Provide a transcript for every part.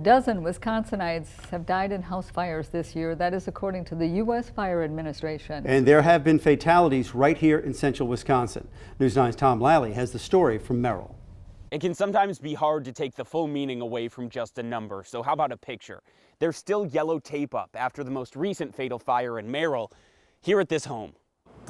dozen Wisconsinites have died in house fires this year. That is according to the U.S. Fire Administration. And there have been fatalities right here in central Wisconsin. News 9's Tom Lally has the story from Merrill. It can sometimes be hard to take the full meaning away from just a number, so how about a picture? There's still yellow tape up after the most recent fatal fire in Merrill here at this home.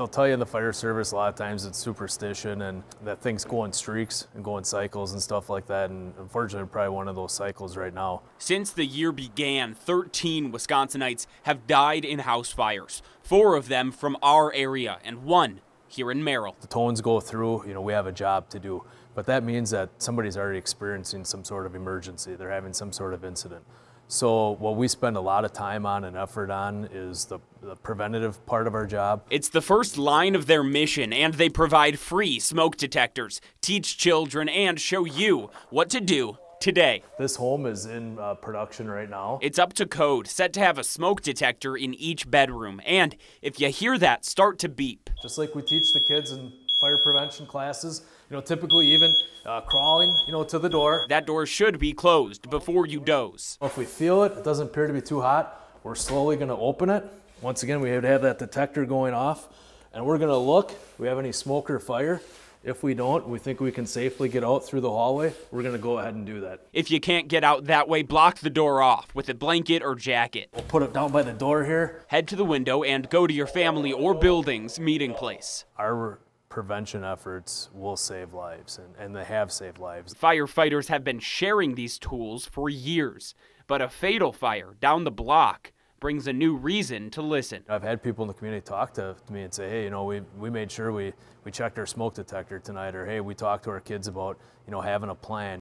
They'll tell you in the fire service a lot of times it's superstition and that things go in streaks and go in cycles and stuff like that. And unfortunately, probably one of those cycles right now. Since the year began, 13 Wisconsinites have died in house fires, four of them from our area and one here in Merrill. The tones go through, you know, we have a job to do. But that means that somebody's already experiencing some sort of emergency. They're having some sort of incident. So what we spend a lot of time on and effort on is the, the, preventative part of our job. It's the first line of their mission, and they provide free smoke detectors, teach children, and show you what to do today. This home is in uh, production right now. It's up to code, set to have a smoke detector in each bedroom, and if you hear that, start to beep. Just like we teach the kids in fire prevention classes, you know, typically even uh, crawling, you know, to the door. That door should be closed before you doze. If we feel it, it doesn't appear to be too hot, we're slowly gonna open it. Once again, we to have that detector going off and we're gonna look, we have any smoke or fire, if we don't, we think we can safely get out through the hallway, we're gonna go ahead and do that. If you can't get out that way, block the door off with a blanket or jacket. We'll put it down by the door here. Head to the window and go to your family or building's meeting place. Our prevention efforts will save lives, and, and they have saved lives. Firefighters have been sharing these tools for years, but a fatal fire down the block brings a new reason to listen. I've had people in the community talk to, to me and say, hey, you know, we, we made sure we, we checked our smoke detector tonight, or hey, we talked to our kids about, you know, having a plan.